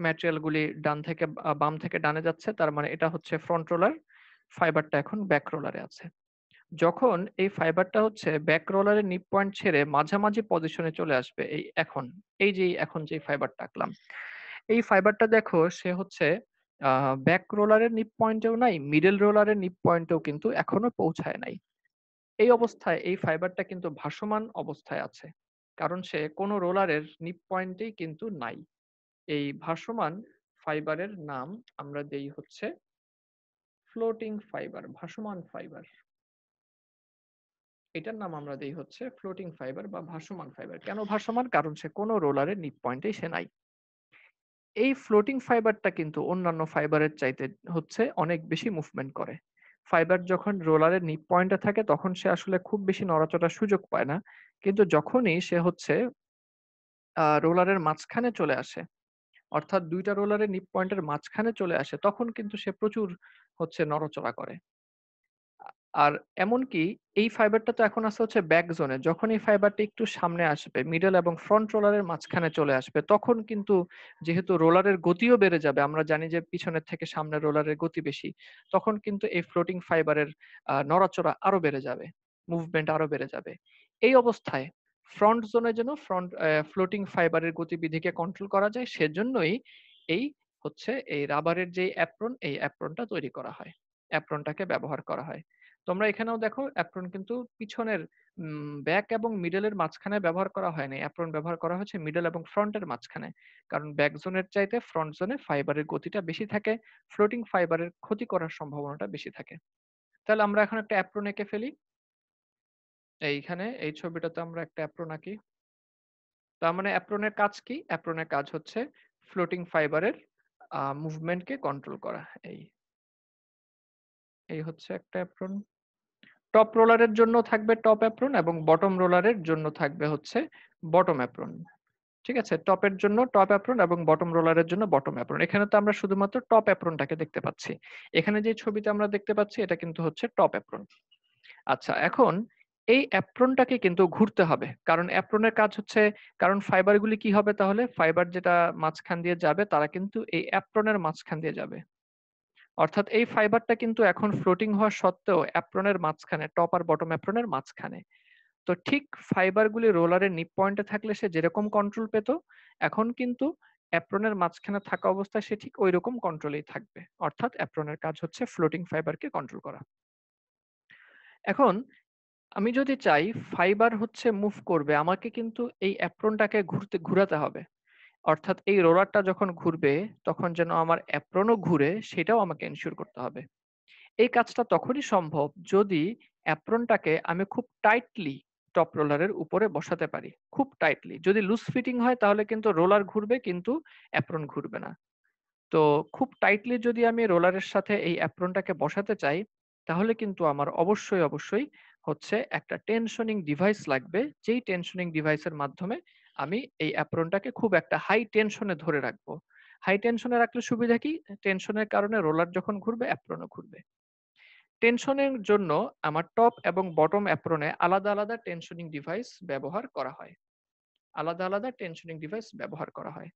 ম্যাটেরিয়ালগুলি ডান থেকে বাম থেকে ডানে যাচ্ছে তার মানে এটা হচ্ছে ফ্রন্ট রোলার ফাইবারটা এখন ব্যাক রোলারে আছে যখন এই ফাইবারটা হচ্ছে ব্যাক রোলারের নিপ পয়েন্ট ছেড়ে মাঝামাঝি পজিশনে চলে আসবে এই এখন এই যে এখন যে ফাইবারটা আঁকলাম এই ফাইবারটা দেখো সে হচ্ছে ব্যাক রোলারের নিপ পয়েন্টেও নাই মিডল রোলারের নিপ পয়েন্টেও কিন্তু এখনো পৌঁছায় নাই এই অবস্থায় এই ফাইবারটা কিন্তু ভাসমান অবস্থায় আছে কারণ সে কোনো রোলারের নিপ পয়েন্টেই কিন্তু নাই এই ভাসমান ফাইবারের নাম আমরা দেই হচ্ছে ফ্লোটিং ফাইবার ভাসমান ফাইবার এটার নাম আমরা দেই হচ্ছে ফ্লোটিং ফাইবার বা ভাসমান ফাইবার কেন ভাসমান কারণ সে কোনো রোলারের নিপ পয়েন্টেই সে নাই এই ফ্লোটিং ফাইবারটা কিন্তু অন্যান্য ফাইবারের চাইতে হচ্ছে অনেক বেশি মুভমেন্ট করে ফাইবার যখন রোলারের নিপ পয়েন্টে থাকে তখন সে আসলে খুব বেশি নড়াচড়ার সুযোগ পায় না কিন্তু যখনই সে হচ্ছে রোলারের মাঝখানে চলে আসে অর্থাৎ দুইটা রোলারের নিপ পয়েন্টের মাঝখানে চলে আসে তখন কিন্তু সে প্রচুর হচ্ছে নড়াচড়া করে আর এমনকি এই ফাইবারটা তো এখন আছে হচ্ছে ব্যাক জোনে যখন এই ফাইবারটা একটু সামনে আসবে মিডল এবং ফ্রন্ট রোলারের মাঝখানে চলে আসবে তখন কিন্তু যেহেতু রোলারের গতিও বেড়ে যাবে আমরা জানি যে পিছনের থেকে সামনে রোলারের গতি বেশি তখন কিন্তু এই ফ্লোটিং ফাইবারের নড়াচড়া আরো বেড়ে যাবে মুভমেন্ট আরো বেড়ে যাবে এই অবস্থায় ফ্রন্ট জোনে যেন ফ্রন্ট ফ্লোটিং ফাইবারের গতিবিধিকে কন্ট্রোল করা যায় সেজন্যই এই হচ্ছে এই রাবারের যে অ্যাপ্রন এই অ্যাপ্রনটা তৈরি করা হয় অ্যাপ্রনটাকে ব্যবহার করা হয় তোমরা এখানেও দেখো অ্যাপ্রন কিন্তু পিছনের ব্যাক এবং মিডলের মাঝখানে ব্যবহার করা হয়নি অ্যাপ্রন ব্যবহার করা হচ্ছে মিডল এবং ফ্রন্টের মাঝখানে কারণ ব্যাক জোনের চাইতে ফ্রন্ট জোনে ফাইবারের গতিটা বেশি থাকে ফ্লোটিং ফাইবারের ক্ষতি করার সম্ভাবনাটা বেশি থাকে তাহলে আমরা এখন একটা অ্যাপ্রন এঁকে ফেলি এইখানে এই ছবিটাতে আমরা একটা অ্যাপ্রন আঁকি তার মানে অ্যাপ্রনের কাজ কি অ্যাপ্রনের কাজ হচ্ছে ফ্লোটিং ফাইবারের মুভমেন্টকে কন্ট্রোল করা এই এই হচ্ছে একটা অ্যাপ্রন টপ রোলারের জন্য থাকবে টপ অ্যাপ্রন এবং বটম রোলারের জন্য থাকবে হচ্ছে বটম অ্যাপ্রন ঠিক আছে টপের জন্য টপ অ্যাপ্রন এবং বটম রোলারের জন্য বটম অ্যাপ্রন এখানে তো আমরা শুধুমাত্র টপ অ্যাপ্রনটাকে দেখতে পাচ্ছি এখানে যে ছবিতে আমরা দেখতে পাচ্ছি এটা কিন্তু হচ্ছে টপ অ্যাপ্রন আচ্ছা এখন এই অ্যাপ্রনটাকে কিন্তু ঘুরতে হবে কারণ অ্যাপ্রনের কাজ হচ্ছে কারণ ফাইবারগুলি কি হবে তাহলে ফাইবার যেটা মাঝখান দিয়ে যাবে তারা কিন্তু এই অ্যাপ্রনের মাঝখান দিয়ে যাবে অর্থাৎ এই ফাইবারটা কিন্তু এখন ফ্লোটিং হওয়া সত্ত্বেও অ্যাপ্রনের মাঝখানে টপ আর বটম অ্যাপ্রনের মাঝখানে তো ঠিক ফাইবারগুলি রোলারের নিপ পয়েন্টে থাকলে সে যেরকম কন্ট্রোল পেত এখন কিন্তু অ্যাপ্রনের মাঝখানে থাকা অবস্থায় সে ঠিক ওই রকম কন্ট্রোলেই থাকবে অর্থাৎ অ্যাপ্রনের কাজ হচ্ছে ফ্লোটিং ফাইবারকে কন্ট্রোল করা এখন আমি যদি চাই ফাইবার হচ্ছে মুভ করবে আমাকে কিন্তু এই অ্যাপ্রনটাকে ঘুরতে ঘুরাতে হবে অর্থাৎ এই রোলারটা যখন ঘুরবে তখন যেন আমার অ্যাপ্রনও ঘুরে সেটাও আমাকে এনশিওর করতে হবে এই কাজটা তখনই সম্ভব যদি অ্যাপ্রনটাকে আমি খুব টাইটলি টপ রোলারের উপরে বসাতে পারি খুব টাইটলি যদি লুজ ফিটিং হয় তাহলে কিন্তু রোলার ঘুরবে কিন্তু অ্যাপ্রন ঘুরবে না তো খুব টাইটলি যদি আমি রোলারের সাথে এই অ্যাপ্রনটাকে বসাতে চাই তাহলে কিন্তু আমার অবশ্যই অবশ্যই হচ্ছে একটা টেনশনিং ডিভাইস লাগবে যেই টেনশনিং ডিভাইসের মাধ্যমে আমি এই অ্যাপ্রনটাকে খুব একটা হাই টেনশনে ধরে রাখবো হাই টেনশনে রাখলে সুবিধা কি টেনশনের কারণে রোলার যখন ঘুরবে অ্যাপ্রনও ঘুরবে টেনশনের জন্য আমার টপ এবং বটম অ্যাপ্রনে আলাদা আলাদা টেনশনিং ডিভাইস ব্যবহার করা হয় আলাদা আলাদা টেনশনিং ডিভাইস ব্যবহার করা হয়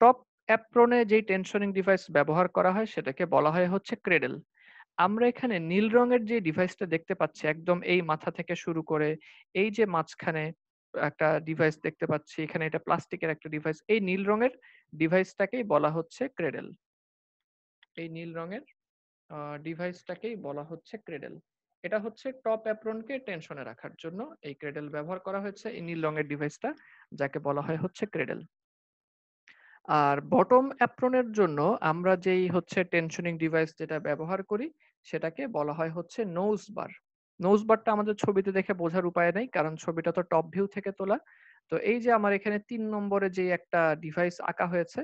টপ অ্যাপ্রনে যে টেনশনিং ডিভাইস ব্যবহার করা হয় সেটাকে বলা হয় হচ্ছে ক্রেডেল আমরা এখানে নীল রঙের যে ডিভাইসটা দেখতে পাচ্ছি একদম এই মাথা থেকে শুরু করে এই যে মাঝখানে একটা ডিভাইস দেখতে পাচ্ছি এখানে এটা প্লাস্টিকের একটা ডিভাইস এই নীল রঙের ডিভাইসটাকেই বলা হচ্ছে ক্রেডেল এই নীল রঙের ডিভাইসটাকেই বলা হচ্ছে ক্রেডেল এটা হচ্ছে টপ অ্যাপ্রনকে টেনশনে রাখার জন্য এই ক্রেডেল ব্যবহার করা হয়েছে এই নীল রঙের ডিভাইসটা যাকে বলা হয় হচ্ছে ক্রেডেল আর বটম অ্যাপ্রনের জন্য আমরা যেই হচ্ছে টেনশনিং ডিভাইস যেটা ব্যবহার করি সেটাকে বলা হয় হচ্ছে নোজ বার নোজ বারটা আমাদের ছবিতে দেখে বোঝার উপায় নেই কারণ ছবিটা তো টপ ভিউ থেকে তোলা তো এই যে আমার এখানে তিন নম্বরে যে একটা ডিভাইস আঁকা হয়েছে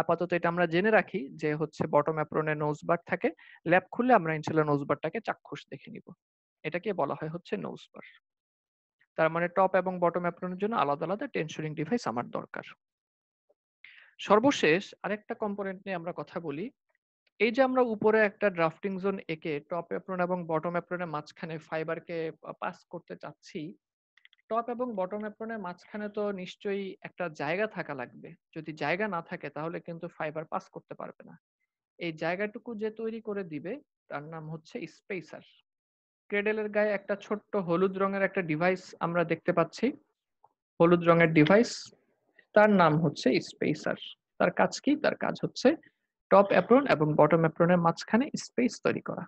আপাতত এটা আমরা জেনে রাখি যে হচ্ছে বটম অ্যাপ্রনে নোজ বার থাকে ল্যাব খুললে আমরা ইনশাল্লাহ নোজ বারটাকে চাক্ষুষ দেখে নিব এটাকে বলা হয় হচ্ছে নোজ বার তার মানে টপ এবং বটম অ্যাপ্রনের জন্য আলাদা আলাদা টেনশনিং ডিভাইস আমার দরকার সর্বশেষ আরেকটা কম্পোনেন্ট নিয়ে আমরা কথা বলি এই যে আমরা উপরে একটা ড্রাফটিং জোন এঁকে টপ অ্যাপ্রন এবং বটম অ্যাপ্রনের মাঝখানে ফাইবারকে পাস করতে চাচ্ছি টপ এবং বটম অ্যাপ্রনের মাঝখানে তো নিশ্চয়ই একটা জায়গা থাকা লাগবে যদি জায়গা না থাকে তাহলে কিন্তু ফাইবার পাস করতে পারবে না এই জায়গাটুকু যে তৈরি করে দিবে তার নাম হচ্ছে স্পেসার ক্রেডেলের গায়ে একটা ছোট্ট হলুদ রঙের একটা ডিভাইস আমরা দেখতে পাচ্ছি হলুদ রঙের ডিভাইস তার নাম হচ্ছে স্পেসার তার কাজ কি তার কাজ হচ্ছে টপ অ্যাপ্রন এবং বটম অ্যাপ্রনের মাঝখানে স্পেস তৈরি করা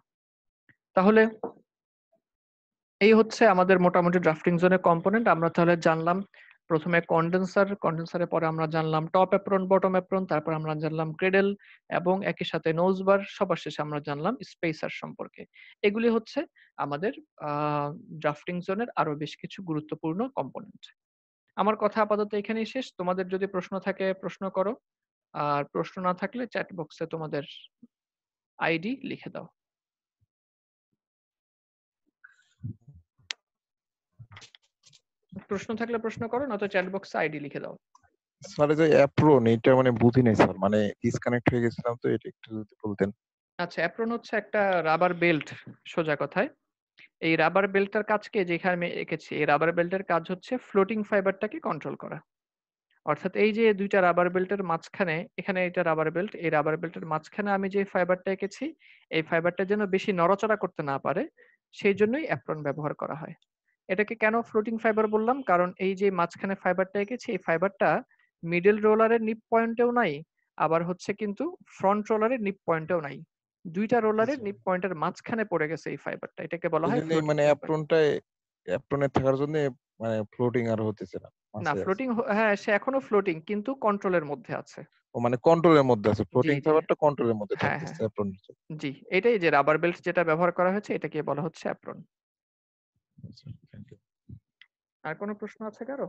তাহলে এই হচ্ছে আমাদের মোটামুটি ড্রাফটিং জোনের কম্পোনেন্ট আমরা তাহলে জানলাম প্রথমে কন্ডেন্সার কন্ডেন্সারের পরে আমরা জানলাম টপ অ্যাপ্রন বটম অ্যাপ্রন তারপর আমরা জানলাম ক্রেডেল এবং একই সাথে নোজবার সবার শেষে আমরা জানলাম স্পেসার সম্পর্কে এগুলি হচ্ছে আমাদের ড্রাফটিং জোনের আরো বেশ কিছু গুরুত্বপূর্ণ কম্পোনেন্ট আমার কথা আপাতত এখানেই শেষ তোমাদের যদি প্রশ্ন থাকে প্রশ্ন করো আর প্রশ্ন না থাকলে চ্যাট বক্সে তোমাদের আইডি লিখে দাও প্রশ্ন থাকলে প্রশ্ন করো না তো চ্যাট বক্সে আইডি লিখে দাও স্যার যে অ্যাপ্রন এটা মানে বুঝি নাই স্যার মানে ডিসকানেক্ট হয়ে গেছিলাম তো এটা একটু যদি বলতেন আচ্ছা অ্যাপ্রন হচ্ছে একটা রাবার বেল্ট সোজা কথায় এই রাবার বেল্টটার কাজকে যেখানে আমি এঁকেছি এই রাবার বেল্টের কাজ হচ্ছে ফ্লোটিং ফাইবারটাকে কন্ট্রোল করা অর্থাৎ এই যে দুইটা রাবার বেল্টের মাঝখানে এখানে এটা রাবার বেল্ট এই রাবার বেল্টের মাঝখানে আমি যে ফাইবারটা এঁকেছি এই ফাইবারটা যেন বেশি নড়াচড়া করতে না পারে সেই জন্যই অ্যাপ্রন ব্যবহার করা হয় এটাকে কেন ফ্লোটিং ফাইবার বললাম কারণ এই যে মাঝখানে ফাইবারটা এঁকেছি এই ফাইবারটা মিডল রোলারের নিপ পয়েন্টেও নাই আবার হচ্ছে কিন্তু ফ্রন্ট রোলারের নিপ পয়েন্টেও নাই দুইটা রোলারের নিপ পয়েন্টের মাঝখানে পড়ে গেছে এই ফাইবারটা এটাকে বলা হয় মানে অ্যাপ্রনটা অ্যাপ্রনে থাকার জন্য মানে ফ্লোটিং আর হতেছে না না ফ্লোটিং হ্যাঁ সে এখনো ফ্লোটিং কিন্তু কন্ট্রোলের মধ্যে আছে ও মানে কন্ট্রোলের মধ্যে আছে ফ্লোটিং সার্ভারটা কন্ট্রোলের মধ্যে হ্যাঁ, থাকতেছে অ্যাপ্রন জি এটাই যে রাবার বেল্ট যেটা ব্যবহার করা হয়েছে এটাকে বলা হচ্ছে অ্যাপ্রন আচ্ছা, আর কোনো প্রশ্ন আছে কারো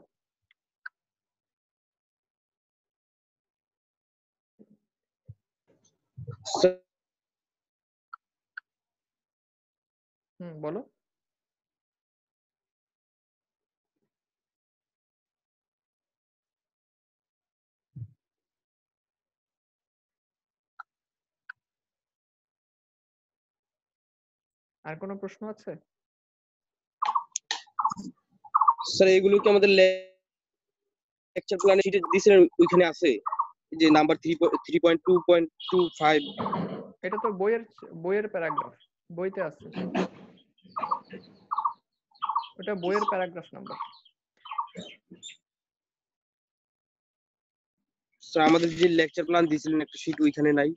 হুম বলো আর কোনো প্রশ্ন আছে স্যার এগুলো কি আমাদের লেকচার প্ল্যানে যেটা দিয়েছিলেন ওইখানে আছে যে নাম্বার 3.2.25 এটা তো বইয়ের বইয়ের প্যারাগ্রাফ বইতে আছে ওটা বইয়ের প্যারাগ্রাফ নাম্বার স্যার আমাদের যে লেকচার প্ল্যান দিছিলেন একটা শীট ওইখানে নাই